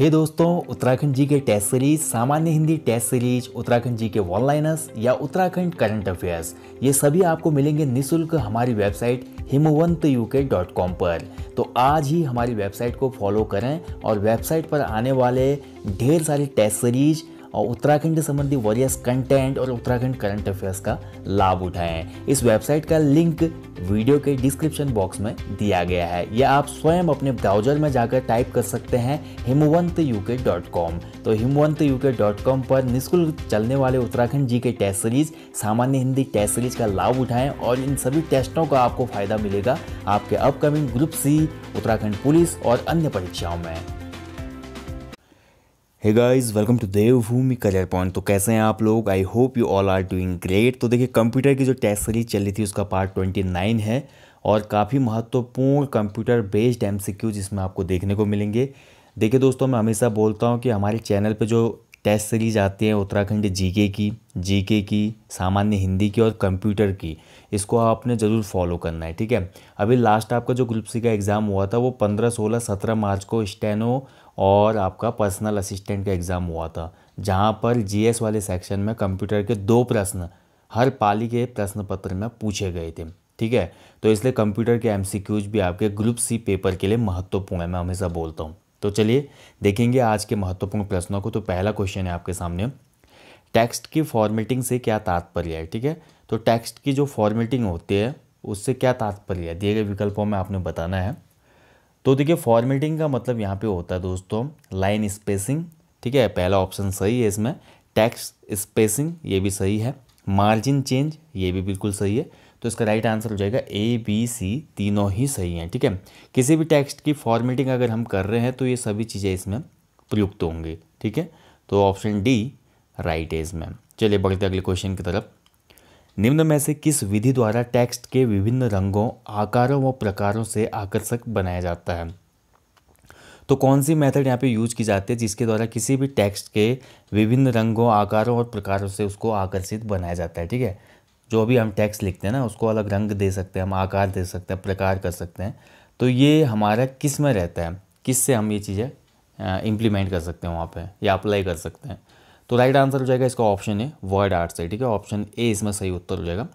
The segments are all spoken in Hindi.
हे hey दोस्तों उत्तराखंड जी के टेस्ट सीरीज सामान्य Hindi test series Uttarakhand G K one या उत्तराखंड करंट अफेयर्स ये सभी आपको मिलेंगे निशुल्क हमारी website Himvant u dot com पर तो आज ही हमारी वेबसाइट को फॉलो करें और वेबसाइट पर आने वाले ढेर सारे टेस्ट सीरीज और उत्तराखंड संबंधी वॉरियस कंटेंट और उत्तराखंड करंट अफेयर्स का लाभ उठाएं इस वेबसाइट का लिंक वीडियो के डिस्क्रिप्शन बॉक्स में दिया गया है या आप स्वयं अपने ब्राउजर में जाकर टाइप कर सकते हैं हिमवंत यूके डॉट कॉम तो हिमवंत यूके डॉट कॉम पर निःशुल्क चलने वाले उत्तराखंड जी के टेस्ट सीरीज सामान्य हिंदी टेस्ट सीरीज का लाभ उठाएं और इन सभी टेस्टों का आपको फायदा मिलेगा आपके upcoming group C Uttarakhand police और अन्य परीक्षाओं में है guys welcome to Devbhoomi career point तो कैसे हैं आप लोग I hope you all are doing great तो देखिए कंप्यूटर की जो टेस्ट सीरीज चल रही थी उसका पार्ट 29 है और काफ़ी महत्वपूर्ण कंप्यूटर बेस्ड एम जिसमें आपको देखने को मिलेंगे देखिए दोस्तों मैं हमेशा बोलता हूँ कि हमारे चैनल पर जो टेस्ट सीरीज आती है उत्तराखंड के की के की सामान्य हिंदी की और कंप्यूटर की इसको आपने ज़रूर फॉलो करना है ठीक है अभी लास्ट आपका जो ग्रुप सी का एग्ज़ाम हुआ था वो पंद्रह सोलह सत्रह मार्च को स्टेनो और आपका पर्सनल असिस्टेंट का एग्ज़ाम हुआ था जहाँ पर जीएस वाले सेक्शन में कंप्यूटर के दो प्रश्न हर पाली के प्रश्न पत्र में पूछे गए थे ठीक है तो इसलिए कंप्यूटर के एम भी आपके ग्रुप सी पेपर के लिए महत्वपूर्ण है मैं हमेशा बोलता हूँ तो चलिए देखेंगे आज के महत्वपूर्ण प्रश्नों को तो पहला क्वेश्चन है आपके सामने टेक्स्ट की फॉर्मेटिंग से क्या तात्पर्य है ठीक है तो टेक्स्ट की जो फॉर्मेटिंग होती है उससे क्या तात्पर्य है दिए गए विकल्पों में आपने बताना है तो देखिए फॉर्मेटिंग का मतलब यहाँ पे होता है दोस्तों लाइन स्पेसिंग ठीक है पहला ऑप्शन सही है इसमें टैक्स स्पेसिंग ये भी सही है मार्जिन चेंज ये भी बिल्कुल सही है तो इसका राइट आंसर हो जाएगा ए बी सी तीनों ही सही हैं ठीक है ठीके? किसी भी टेक्स्ट की फॉर्मेटिंग अगर हम कर रहे हैं तो ये सभी चीज़ें इसमें प्रयुक्त होंगी ठीक है तो ऑप्शन डी राइट है इसमें चलिए बढ़ते अगले क्वेश्चन की तरफ निम्न में से किस विधि द्वारा टेक्स्ट के विभिन्न रंगों आकारों व प्रकारों से आकर्षक बनाया जाता है तो कौन सी मेथड यहाँ पे यूज की जाती है जिसके द्वारा किसी भी टेक्स्ट के विभिन्न रंगों आकारों और प्रकारों से उसको आकर्षित बनाया जाता है ठीक है जो भी हम टेक्स्ट लिखते हैं ना उसको अलग रंग दे सकते हैं हम आकार दे सकते हैं प्रकार कर सकते हैं तो ये हमारा किस में रहता है किस से हम ये चीज़ें इम्प्लीमेंट कर सकते हैं वहाँ पे या अप्लाई कर सकते हैं तो राइट आंसर हो जाएगा इसका ऑप्शन है वर्ड आर्ट से ठीक है ऑप्शन ए इसमें सही उत्तर हो जाएगा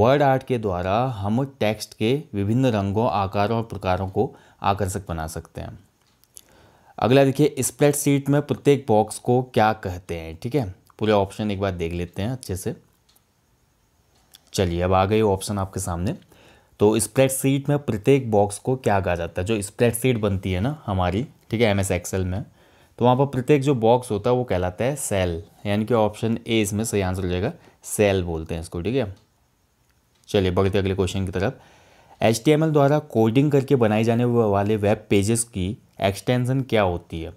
वर्ड आर्ट के द्वारा हम टेक्स्ट के विभिन्न रंगों आकारों और प्रकारों को आकर्षक बना सकते हैं अगला देखिए स्प्रेड शीट में प्रत्येक बॉक्स को क्या कहते हैं ठीक है पूरे ऑप्शन एक बार देख लेते हैं अच्छे से चलिए अब आ गए ऑप्शन आपके सामने तो स्प्रेड शीट में प्रत्येक बॉक्स को क्या कहा जाता है जो स्प्रेड शीट बनती है ना हमारी ठीक है एम एस एक्सएल में तो वहाँ पर प्रत्येक जो बॉक्स होता है वो कहलाता है सेल यानी कि ऑप्शन ए इसमें सही आंसर हो जाएगा सेल बोलते हैं इसको ठीक है चलिए बढ़ते अगले क्वेश्चन की तरफ एच द्वारा कोडिंग करके बनाए जाने वाले वेब पेजेस की एक्सटेंसन क्या होती है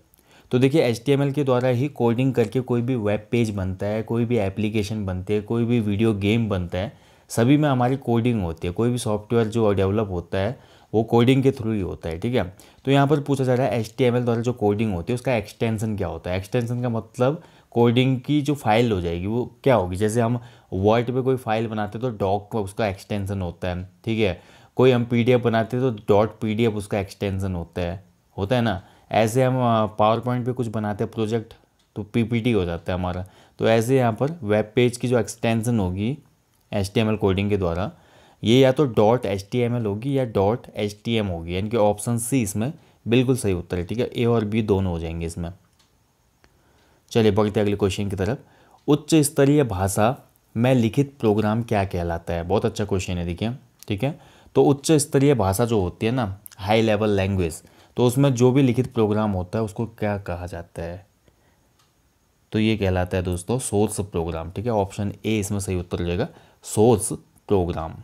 तो देखिए एच के द्वारा ही कोडिंग करके कोई भी वेब पेज बनता है कोई भी एप्लीकेशन बनते हैं कोई भी वीडियो गेम बनता है सभी में हमारी कोडिंग होती है कोई भी सॉफ्टवेयर जो डेवलप होता है वो कोडिंग के थ्रू ही होता है ठीक है तो यहाँ पर पूछा जा रहा है एच द्वारा जो कोडिंग होती है उसका एक्सटेंसन क्या होता है एक्सटेंसन का मतलब कोडिंग की जो फाइल हो जाएगी वो क्या होगी जैसे हम वर्ड पे कोई फाइल बनाते हैं तो डॉक का उसका एक्सटेंसन होता है ठीक है कोई हम पी बनाते हैं तो डॉट पी उसका एक्सटेंसन होता है होता है ना ऐसे हम पावर पॉइंट पर कुछ बनाते हैं प्रोजेक्ट तो पीपीटी हो जाता है हमारा तो ऐसे यहाँ पर वेब पेज की जो एक्सटेंसन होगी एच कोडिंग के द्वारा ये या तो dot H T M L होगी या डॉट एच टी एम होगी यानी कि ऑप्शन सी इसमें बिल्कुल सही उत्तर है ठीक है ए और बी दोनों हो जाएंगे इसमें चलिए बढ़ते अगले क्वेश्चन की तरफ उच्च स्तरीय भाषा में लिखित प्रोग्राम क्या कहलाता है बहुत अच्छा क्वेश्चन है देखिए ठीक है तो उच्च स्तरीय भाषा जो होती है ना हाई लेवल लैंग्वेज तो उसमें जो भी लिखित प्रोग्राम होता है उसको क्या कहा जाता है तो ये कहलाता है दोस्तों सोर्स प्रोग्राम ठीक है ऑप्शन ए इसमें सही उत्तर हो जाएगा सोर्स प्रोग्राम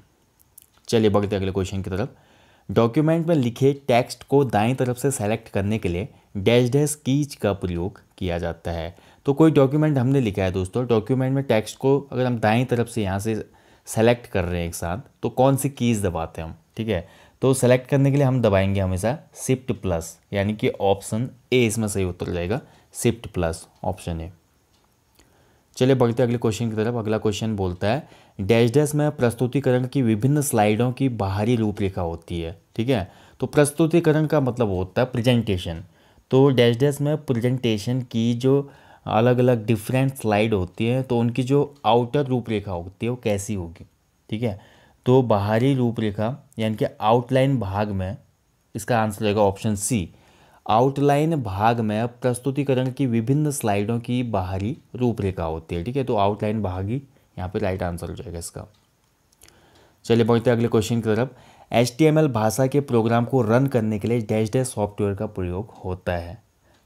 चलिए बढ़ते अगले क्वेश्चन की तरफ डॉक्यूमेंट में लिखे टेक्स्ट को दाएं तरफ से सेलेक्ट करने के लिए डैश डैश कीज का प्रयोग किया जाता है तो कोई डॉक्यूमेंट हमने लिखा है दोस्तों डॉक्यूमेंट में टेक्स्ट को अगर हम दाएं तरफ से यहाँ से सेलेक्ट कर रहे हैं एक साथ तो कौन सी कीज़ दबाते हैं हम ठीक है तो सेलेक्ट करने के लिए हम दबाएंगे हमेशा शिफ्ट प्लस यानी कि ऑप्शन ए इसमें सही उत्तर जाएगा शिफ्ट प्लस ऑप्शन ए चलिए बढ़ते अगले क्वेश्चन की तरफ अगला क्वेश्चन बोलता है डैश डैश में प्रस्तुतिकरण की विभिन्न स्लाइडों की बाहरी रूपरेखा होती है ठीक है तो प्रस्तुतिकरण का मतलब होता है प्रेजेंटेशन तो डैश डैश में प्रेजेंटेशन की जो अलग अलग डिफरेंट स्लाइड होती है तो उनकी जो आउटर रूपरेखा होती है वो कैसी होगी ठीक है तो बाहरी रूपरेखा यानी कि आउटलाइन भाग में इसका आंसर रहेगा ऑप्शन सी आउटलाइन भाग में प्रस्तुतिकरण की विभिन्न स्लाइडों की बाहरी रूपरेखा होती है ठीक है तो आउटलाइन भाग ही यहाँ पे राइट आंसर हो जाएगा इसका चलिए बढ़ते अगले क्वेश्चन की तरफ एच भाषा के प्रोग्राम को रन करने के लिए डैश डैश सॉफ्टवेयर का प्रयोग होता है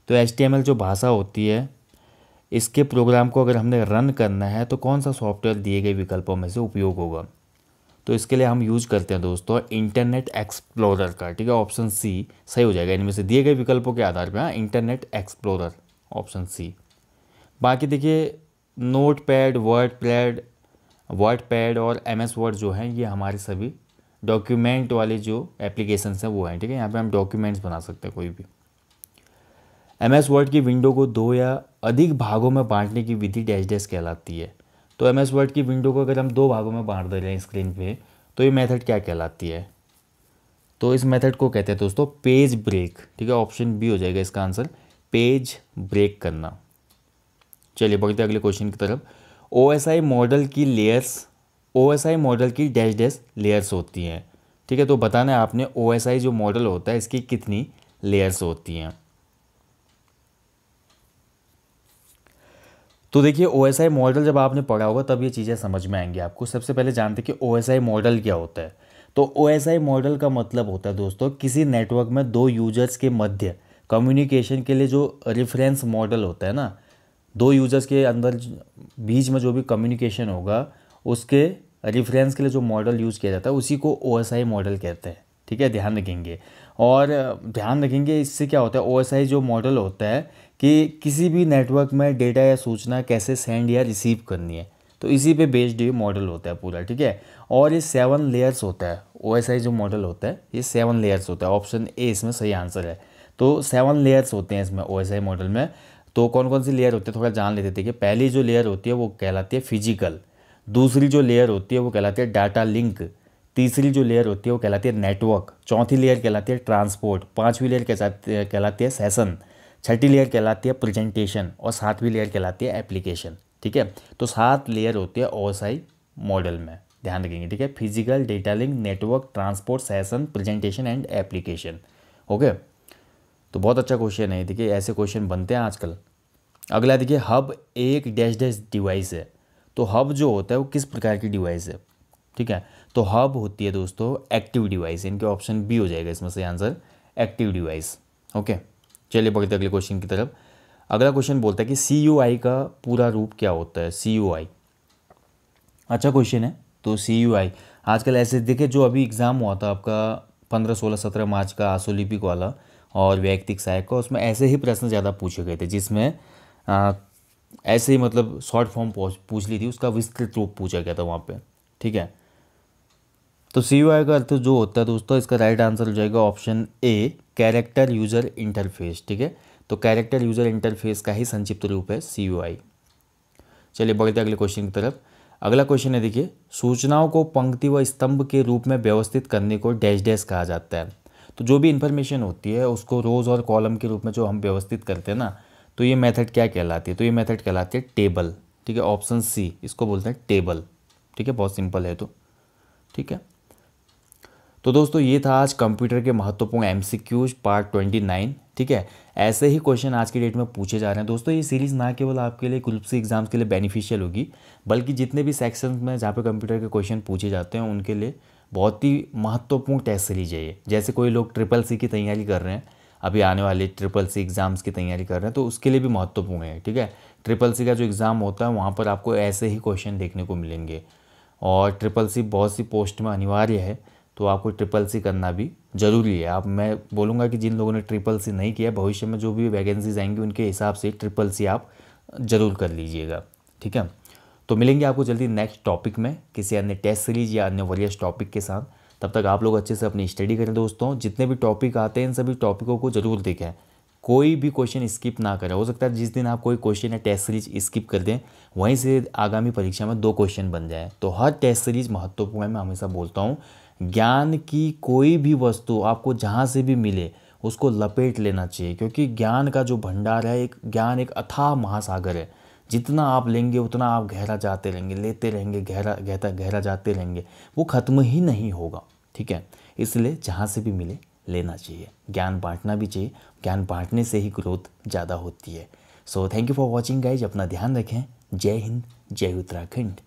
तो एच जो भाषा होती है इसके प्रोग्राम को अगर हमने रन करना है तो कौन सा सॉफ्टवेयर दिए गए विकल्पों में से उपयोग होगा तो इसके लिए हम यूज करते हैं दोस्तों इंटरनेट एक्सप्लोरर का ठीक है ऑप्शन सी सही हो जाएगा इनमें से दिए गए विकल्पों के आधार पर हाँ इंटरनेट एक्सप्लोरर ऑप्शन सी बाकी देखिए note pad word pad word pad और एम एस वर्ड जो हैं ये हमारे सभी डॉक्यूमेंट वाले जो एप्लीकेशन हैं वो हैं ठीक है यहाँ पे हम डॉक्यूमेंट्स बना सकते हैं कोई भी एम एस वर्ड की विंडो को दो या अधिक भागों में बांटने की विधि डैश डैश कहलाती है तो एम एस वर्ड की विंडो को अगर हम दो भागों में बांट दे रहे हैं स्क्रीन पे तो ये मेथड क्या कहलाती है तो इस मेथड को कहते हैं दोस्तों पेज ब्रेक ठीक है ऑप्शन बी हो जाएगा इसका आंसर पेज ब्रेक करना चलिए बढ़ते अगले क्वेश्चन की तरफ ओ एस आई मॉडल की layers O S I model की डैश डैश लेयर्स होती हैं ठीक है तो बताना है आपने ओ एस आई जो मॉडल होता है इसकी कितनी लेयर्स होती हैं तो देखिए ओ मॉडल जब आपने पढ़ा होगा तब ये चीज़ें समझ में आएंगी आपको सबसे पहले जानते हैं कि ओ मॉडल क्या होता है तो ओ मॉडल का मतलब होता है दोस्तों किसी नेटवर्क में दो यूजर्स के मध्य कम्युनिकेशन के लिए जो रेफरेंस मॉडल होता है ना दो यूजर्स के अंदर बीच में जो भी कम्युनिकेशन होगा उसके रेफरेंस के लिए जो मॉडल यूज़ किया जाता है उसी को ओ मॉडल कहते हैं ठीक है ध्यान रखेंगे और ध्यान रखेंगे इससे क्या होता है ओ जो मॉडल होता है कि किसी भी नेटवर्क में डेटा या सूचना कैसे सेंड या रिसीव करनी है तो इसी पे बेस्ड ये मॉडल होता है पूरा ठीक है और ये सेवन लेयर्स होता है ओ जो मॉडल होता है ये सेवन लेयर्स होता है ऑप्शन ए इसमें सही आंसर है तो सेवन लेयर्स होते हैं इसमें ओ मॉडल में तो कौन कौन सी लेयर होती है थोड़ा जान लेते थे कि पहली जो लेयर होती है वो कहलाती है फिजिकल दूसरी जो लेयर होती है वो कहलाती है डाटा लिंक तीसरी जो लेयर होती है वो कहलाती है नेटवर्क चौथी लेयर कहलाती है ट्रांसपोर्ट पांचवी लेयर कहलाती है सेशन छठी लेयर कहलाती है प्रेजेंटेशन और सातवीं लेयर कहलाती है एप्लीकेशन ठीक है तो सात लेयर होती है ओएसआई मॉडल में ध्यान रखेंगे ठीक है physical data link network transport session presentation and application okay तो बहुत अच्छा क्वेश्चन है देखिए ऐसे क्वेश्चन बनते हैं आजकल अगला देखिए हब एक डैश डैश डिवाइस है तो हब जो होता है वो किस प्रकार की डिवाइस है ठीक है तो हब होती है दोस्तों एक्टिव डिवाइस इनके ऑप्शन बी हो जाएगा इसमें से आंसर एक्टिव डिवाइस ओके चलिए बढ़ते अगले क्वेश्चन की तरफ अगला क्वेश्चन बोलता है कि सी यू आई का पूरा रूप क्या होता है सी यू आई अच्छा क्वेश्चन है तो सी यू आई आजकल ऐसे देखिए जो अभी एग्ज़ाम हुआ था आपका पंद्रह सोलह सत्रह मार्च का आसोलिपिक वाला और वैयक्तिक सहायक का उसमें ऐसे ही प्रश्न ज़्यादा पूछे गए थे जिसमें आ, ऐसे ही मतलब शॉर्ट फॉर्म पूछ ली थी उसका विस्तृत रूप पूछा गया था वहाँ पर ठीक है तो सी यू आई का अर्थ जो होता है दोस्तों इसका राइट आंसर हो जाएगा option A character user interface ठीक है तो कैरेक्टर यूज़र इंटरफेस का ही संक्षिप्त रूप है सी यू आई चलिए बढ़ते अगले क्वेश्चन की तरफ अगला क्वेश्चन है देखिए सूचनाओं को पंक्ति व स्तंभ के रूप में व्यवस्थित करने को डैश डैश कहा जाता है तो जो भी इन्फॉर्मेशन होती है उसको रोज़ और कॉलम के रूप में जो हम व्यवस्थित करते हैं ना तो ये मेथड क्या कहलाती है तो ये मेथड कहलाती है टेबल ठीक है ऑप्शन सी इसको बोलते हैं टेबल ठीक है बहुत सिंपल है तो ठीक है तो दोस्तों ये था आज कंप्यूटर के महत्वपूर्ण एम पार्ट ट्वेंटी नाइन ठीक है ऐसे ही क्वेश्चन आज के डेट में पूछे जा रहे हैं दोस्तों ये सीरीज़ ना केवल आपके लिए ग्रुप एग्जाम्स के लिए बेनिफिशियल होगी बल्कि जितने भी सेक्शन में जहाँ पे कंप्यूटर के क्वेश्चन पूछे जाते हैं उनके लिए बहुत ही महत्वपूर्ण टेस्ट सीरीज है ये जैसे कोई लोग ट्रिपल सी की तैयारी कर रहे हैं अभी आने वाले ट्रिपल सी एग्ज़ाम्स की तैयारी कर रहे हैं तो उसके लिए भी महत्वपूर्ण है ठीक है ट्रिपल सी का जो एग्ज़ाम होता है वहाँ पर आपको ऐसे ही क्वेश्चन देखने को मिलेंगे और ट्रिपल सी बहुत सी पोस्ट में अनिवार्य है तो आपको ट्रिपल सी करना भी ज़रूरी है आप मैं बोलूँगा कि जिन लोगों ने ट्रिपल सी नहीं किया भविष्य में जो भी वैकेंसीज आएंगी उनके हिसाब से ट्रिपल सी आप ज़रूर कर लीजिएगा ठीक है तो मिलेंगे आपको जल्दी नेक्स्ट टॉपिक में किसी अन्य टेस्ट सीरीज या अन्य वरियस टॉपिक के साथ तब तक आप लोग अच्छे से अपनी स्टडी करें दोस्तों जितने भी टॉपिक आते हैं इन सभी टॉपिकों को ज़रूर देखें कोई भी क्वेश्चन स्किप ना करें हो सकता है जिस दिन आप कोई क्वेश्चन या टेस्ट सीरीज स्किप कर दें वहीं से आगामी परीक्षा में दो क्वेश्चन बन जाए तो हर टेस्ट सीरीज महत्वपूर्ण है मैं हमेशा बोलता हूँ ज्ञान की कोई भी वस्तु आपको जहाँ से भी मिले उसको लपेट लेना चाहिए क्योंकि ज्ञान का जो भंडार है एक ज्ञान एक अथाह महासागर है जितना आप लेंगे उतना आप गहरा जाते रहेंगे लेते रहेंगे गहरा गहता गहरा जाते रहेंगे वो ख़त्म ही नहीं होगा ठीक है इसलिए जहाँ से भी मिले लेना चाहिए ज्ञान बांटना भी चाहिए ज्ञान बांटने से ही ग्रोथ ज़्यादा होती है so thank you for watching guys अपना ध्यान रखें जय हिंद जय उत्तराखंड